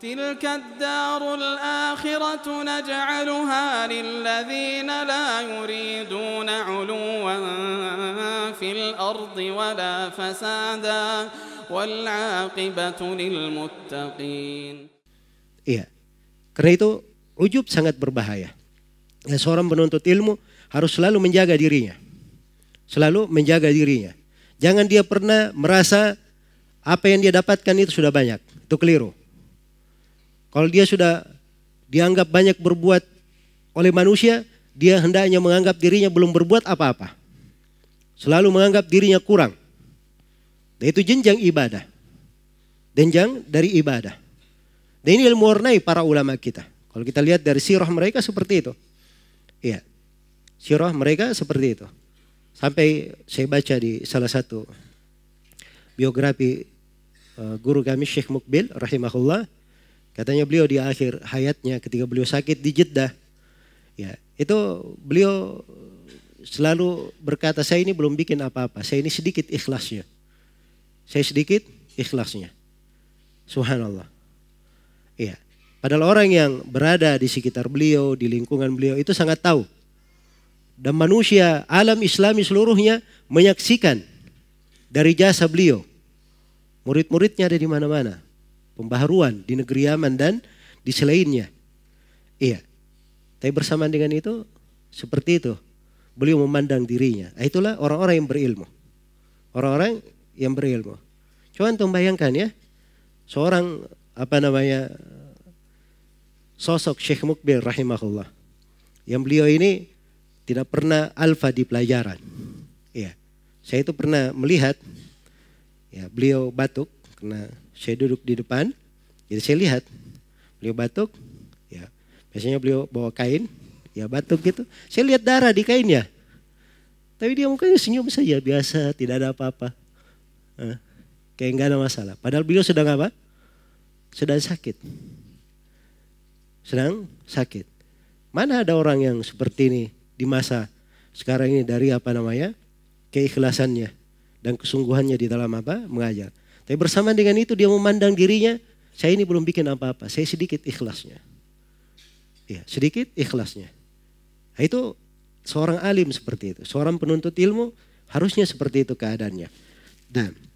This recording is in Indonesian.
تلك الدار الآخرة نجعلها للذين لا يريدون علوا في الأرض ولا فسادا والعاقبة للمتقين Iya, karena itu ujub sangat berbahaya. Ya, seorang penuntut ilmu harus selalu menjaga dirinya. Selalu menjaga dirinya. Jangan dia pernah merasa apa yang dia dapatkan itu sudah banyak. Itu keliru. Kalau dia sudah dianggap banyak berbuat oleh manusia, dia hendaknya menganggap dirinya belum berbuat apa-apa. Selalu menganggap dirinya kurang. Dan itu jenjang ibadah. Jenjang dari ibadah. Dan ini ilmu warnai para ulama kita. Kalau kita lihat dari sirah mereka seperti itu. Iya. Sirah mereka seperti itu. Sampai saya baca di salah satu biografi eh, guru kami Syekh Mukbil rahimahullah Katanya beliau di akhir hayatnya ketika beliau sakit di Jeddah. Ya, itu beliau selalu berkata saya ini belum bikin apa-apa. Saya ini sedikit ikhlasnya. Saya sedikit ikhlasnya. Subhanallah. Iya. Padahal orang yang berada di sekitar beliau, di lingkungan beliau itu sangat tahu. Dan manusia alam islami seluruhnya menyaksikan dari jasa beliau. Murid-muridnya ada di mana-mana pembaharuan di negeri Yaman dan di selainnya. Iya. Tapi bersamaan dengan itu seperti itu. Beliau memandang dirinya. Ah, itulah orang-orang yang berilmu. Orang-orang yang berilmu. Coba untuk bayangkan ya. Seorang apa namanya sosok Syekh Mukbil rahimahullah. Yang beliau ini tidak pernah alfa di pelajaran. Iya, Saya itu pernah melihat ya, beliau batuk karena saya duduk di depan, jadi saya lihat beliau batuk, ya biasanya beliau bawa kain, ya batuk gitu. Saya lihat darah di kainnya, tapi dia mukanya senyum saja biasa, tidak ada apa-apa, nah, kayak nggak ada masalah. Padahal beliau sedang apa? Sedang sakit, sedang sakit. Mana ada orang yang seperti ini di masa sekarang ini dari apa namanya keikhlasannya dan kesungguhannya di dalam apa mengajar. Tapi bersamaan dengan itu dia memandang dirinya, saya ini belum bikin apa-apa, saya sedikit ikhlasnya. Ya, sedikit ikhlasnya. Nah, itu seorang alim seperti itu, seorang penuntut ilmu harusnya seperti itu keadaannya. Dan nah,